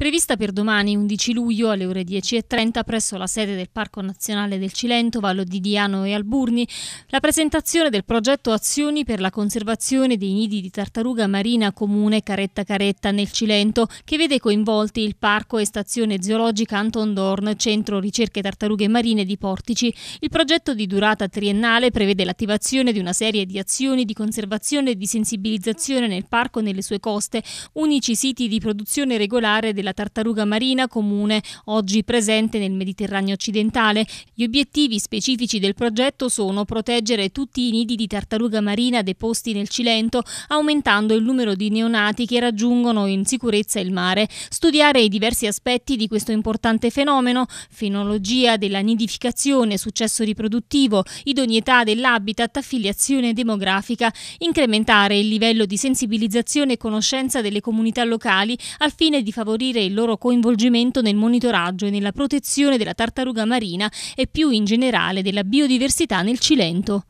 prevista per domani 11 luglio alle ore 10.30 presso la sede del Parco Nazionale del Cilento, Vallo di Diano e Alburni, la presentazione del progetto Azioni per la conservazione dei nidi di tartaruga marina comune Caretta Caretta nel Cilento, che vede coinvolti il Parco e Stazione Zoologica Anton Dorn, Centro Ricerche Tartarughe Marine di Portici. Il progetto di durata triennale prevede l'attivazione di una serie di azioni di conservazione e di sensibilizzazione nel parco e nelle sue coste, unici siti di produzione regolare della della tartaruga marina comune oggi presente nel Mediterraneo occidentale. Gli obiettivi specifici del progetto sono proteggere tutti i nidi di tartaruga marina deposti nel Cilento, aumentando il numero di neonati che raggiungono in sicurezza il mare, studiare i diversi aspetti di questo importante fenomeno, fenologia della nidificazione, successo riproduttivo, idoneità dell'habitat, affiliazione demografica, incrementare il livello di sensibilizzazione e conoscenza delle comunità locali al fine di favorire inoltre il loro coinvolgimento nel monitoraggio e nella protezione della tartaruga marina e più in generale della biodiversità nel Cilento.